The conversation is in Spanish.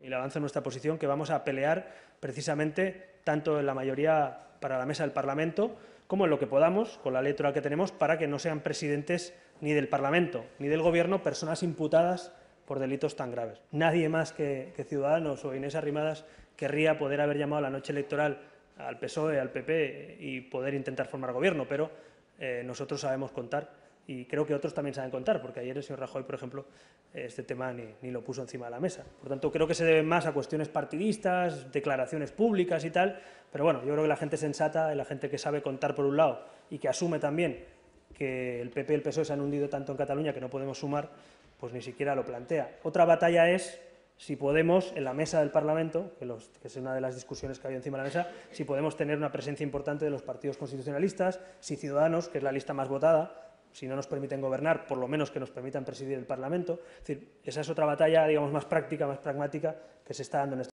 Y el avance de nuestra posición que vamos a pelear precisamente tanto en la mayoría para la mesa del Parlamento como en lo que podamos con la letra que tenemos para que no sean presidentes ni del Parlamento ni del Gobierno personas imputadas por delitos tan graves. Nadie más que, Ciudadanos o Inés Arrimadas querría poder haber llamado la noche electoral al PSOE, al PP y poder intentar formar gobierno, pero eh, nosotros sabemos contar y creo que otros también saben contar, porque ayer el señor Rajoy, por ejemplo, este tema ni, lo puso encima de la mesa. Por tanto, creo que se debe más a cuestiones partidistas, declaraciones públicas y tal, pero bueno, yo creo que la gente sensata, la gente que sabe contar por un lado y que asume también que el PP y el PSOE se han hundido tanto en Cataluña que no podemos sumar, pues ni siquiera lo plantea. Otra batalla es si podemos, en la mesa del Parlamento, que, los, que, es una de las discusiones que había encima de la mesa, si podemos tener una presencia importante de los partidos constitucionalistas, si Ciudadanos, que es la lista más votada, si no nos permiten gobernar, por lo menos que nos permitan presidir el Parlamento. decir, esa es otra batalla, digamos, más práctica, más pragmática que se está dando en este